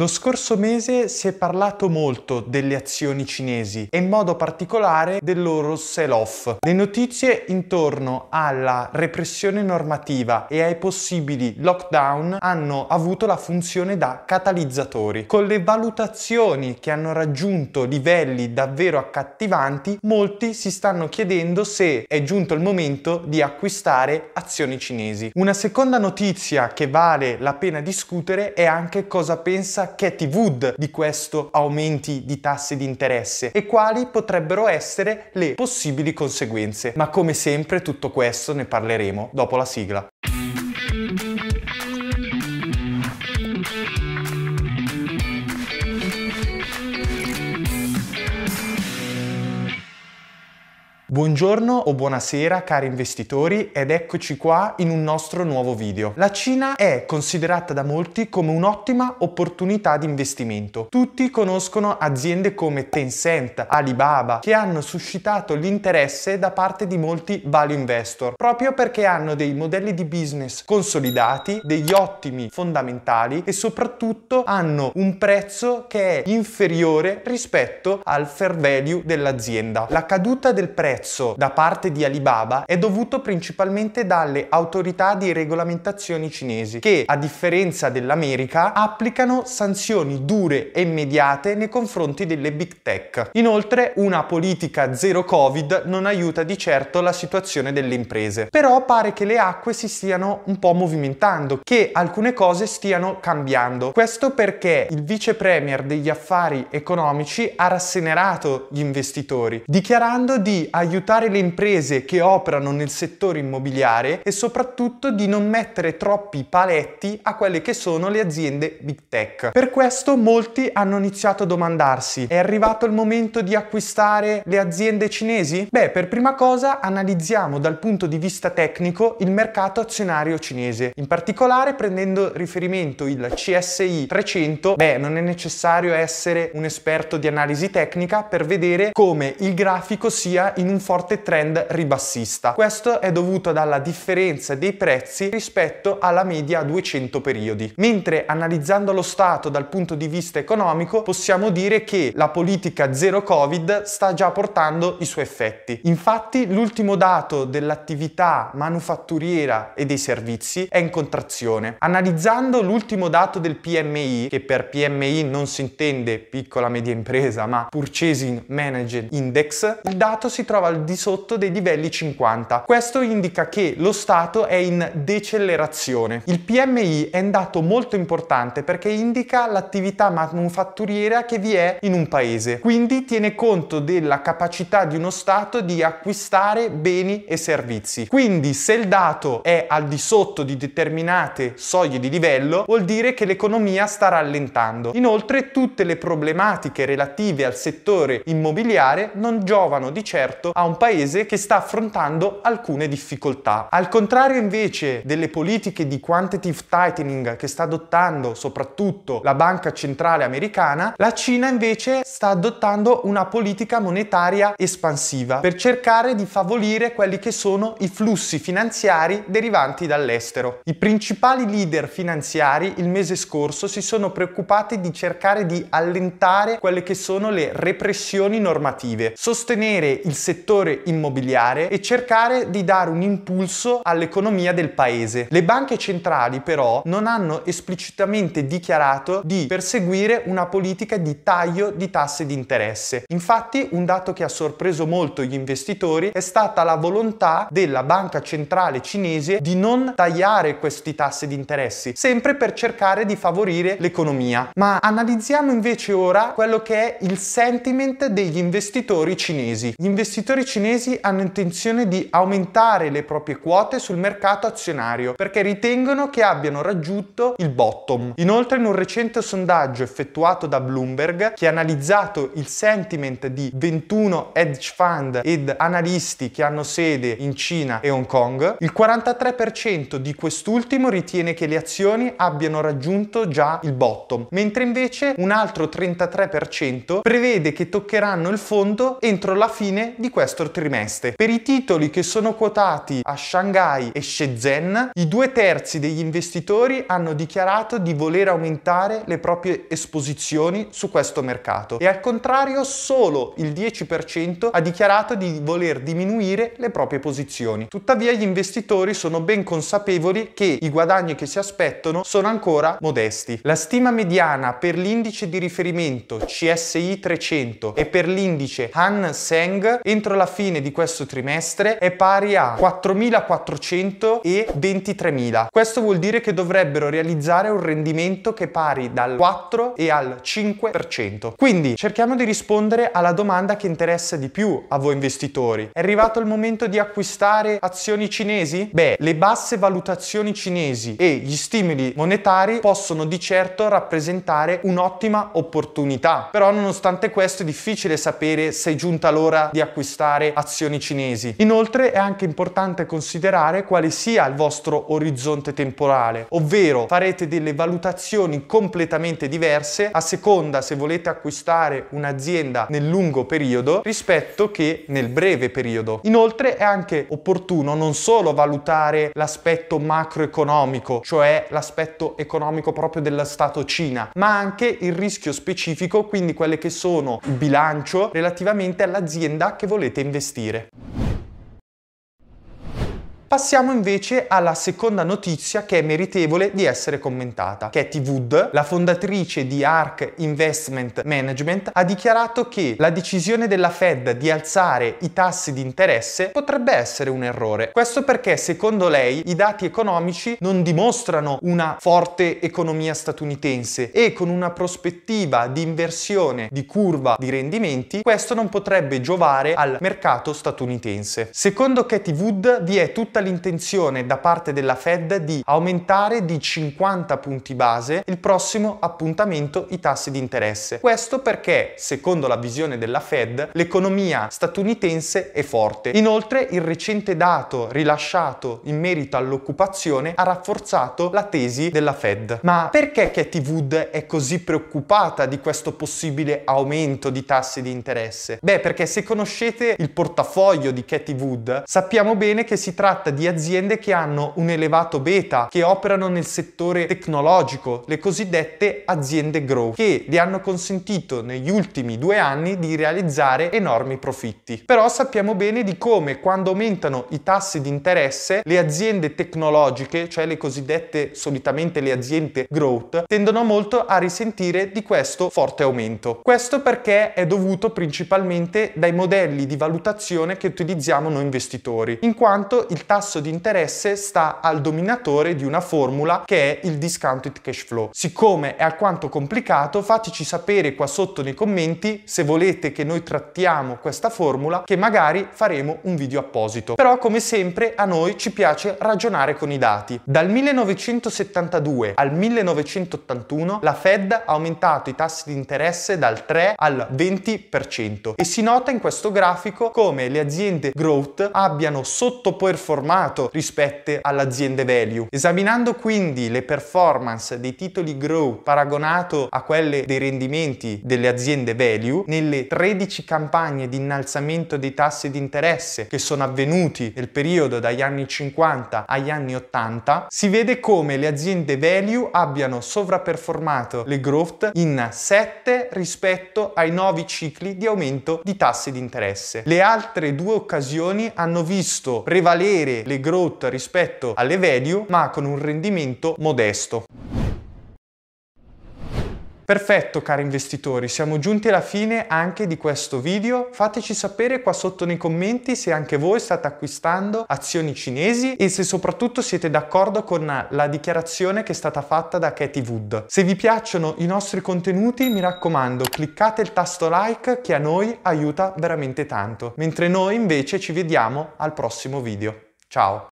Lo scorso mese si è parlato molto delle azioni cinesi e in modo particolare del loro sell-off. Le notizie intorno alla repressione normativa e ai possibili lockdown hanno avuto la funzione da catalizzatori, con le valutazioni che hanno raggiunto livelli davvero accattivanti, molti si stanno chiedendo se è giunto il momento di acquistare azioni cinesi. Una seconda notizia che vale la pena discutere è anche cosa pensa Katie Wood di questo aumenti di tasse di interesse e quali potrebbero essere le possibili conseguenze. Ma come sempre tutto questo ne parleremo dopo la sigla. Buongiorno o buonasera cari investitori ed eccoci qua in un nostro nuovo video. La Cina è considerata da molti come un'ottima opportunità di investimento. Tutti conoscono aziende come Tencent, Alibaba che hanno suscitato l'interesse da parte di molti value investor proprio perché hanno dei modelli di business consolidati, degli ottimi fondamentali e soprattutto hanno un prezzo che è inferiore rispetto al fair value dell'azienda. La caduta del prezzo prezzo da parte di Alibaba è dovuto principalmente dalle autorità di regolamentazioni cinesi che, a differenza dell'America, applicano sanzioni dure e immediate nei confronti delle big tech. Inoltre, una politica zero covid non aiuta di certo la situazione delle imprese. Però pare che le acque si stiano un po' movimentando, che alcune cose stiano cambiando. Questo perché il vice premier degli affari economici ha rassenerato gli investitori, dichiarando di aiutare aiutare le imprese che operano nel settore immobiliare e soprattutto di non mettere troppi paletti a quelle che sono le aziende big tech. Per questo molti hanno iniziato a domandarsi, è arrivato il momento di acquistare le aziende cinesi? Beh, per prima cosa analizziamo dal punto di vista tecnico il mercato azionario cinese, in particolare prendendo riferimento il CSI 300, beh, non è necessario essere un esperto di analisi tecnica per vedere come il grafico sia in un forte trend ribassista. Questo è dovuto dalla differenza dei prezzi rispetto alla media a 200 periodi. Mentre analizzando lo Stato dal punto di vista economico possiamo dire che la politica zero covid sta già portando i suoi effetti. Infatti l'ultimo dato dell'attività manufatturiera e dei servizi è in contrazione. Analizzando l'ultimo dato del PMI, che per PMI non si intende piccola media impresa ma Purchasing Managed Index, il dato si trova al di sotto dei livelli 50. Questo indica che lo stato è in decelerazione. Il PMI è un dato molto importante perché indica l'attività manufatturiera che vi è in un paese. Quindi tiene conto della capacità di uno stato di acquistare beni e servizi. Quindi se il dato è al di sotto di determinate soglie di livello, vuol dire che l'economia sta rallentando. Inoltre tutte le problematiche relative al settore immobiliare non giovano di certo a un paese che sta affrontando alcune difficoltà. Al contrario invece delle politiche di quantitative tightening che sta adottando soprattutto la banca centrale americana, la Cina invece sta adottando una politica monetaria espansiva per cercare di favorire quelli che sono i flussi finanziari derivanti dall'estero. I principali leader finanziari il mese scorso si sono preoccupati di cercare di allentare quelle che sono le repressioni normative, sostenere il settore settore immobiliare e cercare di dare un impulso all'economia del paese. Le banche centrali però non hanno esplicitamente dichiarato di perseguire una politica di taglio di tasse di interesse. Infatti un dato che ha sorpreso molto gli investitori è stata la volontà della banca centrale cinese di non tagliare questi tassi di interessi, sempre per cercare di favorire l'economia. Ma analizziamo invece ora quello che è il sentiment degli investitori cinesi. Gli investitori investitori cinesi hanno intenzione di aumentare le proprie quote sul mercato azionario perché ritengono che abbiano raggiunto il bottom. Inoltre in un recente sondaggio effettuato da Bloomberg che ha analizzato il sentiment di 21 hedge fund ed analisti che hanno sede in Cina e Hong Kong, il 43% di quest'ultimo ritiene che le azioni abbiano raggiunto già il bottom, mentre invece un altro 33% prevede che toccheranno il fondo entro la fine di questo questo trimestre. Per i titoli che sono quotati a Shanghai e Shenzhen, i due terzi degli investitori hanno dichiarato di voler aumentare le proprie esposizioni su questo mercato e al contrario solo il 10% ha dichiarato di voler diminuire le proprie posizioni. Tuttavia gli investitori sono ben consapevoli che i guadagni che si aspettano sono ancora modesti. La stima mediana per l'indice di riferimento CSI 300 e per l'indice Han Seng entro entro la fine di questo trimestre è pari a 4.400 e 23.000. Questo vuol dire che dovrebbero realizzare un rendimento che è pari dal 4 e al 5%. Quindi cerchiamo di rispondere alla domanda che interessa di più a voi investitori. È arrivato il momento di acquistare azioni cinesi? Beh, le basse valutazioni cinesi e gli stimoli monetari possono di certo rappresentare un'ottima opportunità. Però nonostante questo è difficile sapere se è giunta l'ora di acquistare acquistare azioni cinesi. Inoltre è anche importante considerare quale sia il vostro orizzonte temporale, ovvero farete delle valutazioni completamente diverse a seconda se volete acquistare un'azienda nel lungo periodo rispetto che nel breve periodo. Inoltre è anche opportuno non solo valutare l'aspetto macroeconomico, cioè l'aspetto economico proprio dello Stato Cina, ma anche il rischio specifico, quindi quelle che sono il bilancio relativamente all'azienda che volete volete investire. Passiamo invece alla seconda notizia che è meritevole di essere commentata. Katie Wood, la fondatrice di ARK Investment Management, ha dichiarato che la decisione della Fed di alzare i tassi di interesse potrebbe essere un errore. Questo perché secondo lei i dati economici non dimostrano una forte economia statunitense e con una prospettiva di inversione di curva di rendimenti questo non potrebbe giovare al mercato statunitense. Secondo Katie Wood vi è tutta tutta l'intenzione da parte della Fed di aumentare di 50 punti base il prossimo appuntamento i tassi di interesse. Questo perché, secondo la visione della Fed, l'economia statunitense è forte. Inoltre, il recente dato rilasciato in merito all'occupazione ha rafforzato la tesi della Fed. Ma perché Katie Wood è così preoccupata di questo possibile aumento di tassi di interesse? Beh, perché se conoscete il portafoglio di Katie Wood, sappiamo bene che si tratta tratta di aziende che hanno un elevato beta, che operano nel settore tecnologico, le cosiddette aziende grow, che le hanno consentito negli ultimi due anni di realizzare enormi profitti. Però sappiamo bene di come quando aumentano i tassi di interesse, le aziende tecnologiche, cioè le cosiddette solitamente le aziende growth, tendono molto a risentire di questo forte aumento. Questo perché è dovuto principalmente dai modelli di valutazione che utilizziamo noi investitori, in quanto il tasso tasso di interesse sta al dominatore di una formula che è il discounted cash flow. Siccome è alquanto complicato, fateci sapere qua sotto nei commenti se volete che noi trattiamo questa formula, che magari faremo un video apposito. Però come sempre a noi ci piace ragionare con i dati. Dal 1972 al 1981 la Fed ha aumentato i tassi di interesse dal 3 al 20% e si nota in questo grafico come le aziende growth abbiano sottoperformato formato rispetto all'azienda value. Esaminando quindi le performance dei titoli grow paragonato a quelle dei rendimenti delle aziende value, nelle 13 campagne di innalzamento dei tassi di interesse che sono avvenuti nel periodo dagli anni 50 agli anni 80, si vede come le aziende value abbiano sovraperformato le growth in 7 rispetto ai 9 cicli di aumento di tassi di interesse. Le altre due occasioni hanno visto prevalere avere le growth rispetto alle value ma con un rendimento modesto. Perfetto cari investitori, siamo giunti alla fine anche di questo video. Fateci sapere qua sotto nei commenti se anche voi state acquistando azioni cinesi e se soprattutto siete d'accordo con la dichiarazione che è stata fatta da Katie Wood. Se vi piacciono i nostri contenuti mi raccomando cliccate il tasto like che a noi aiuta veramente tanto. Mentre noi invece ci vediamo al prossimo video. Ciao!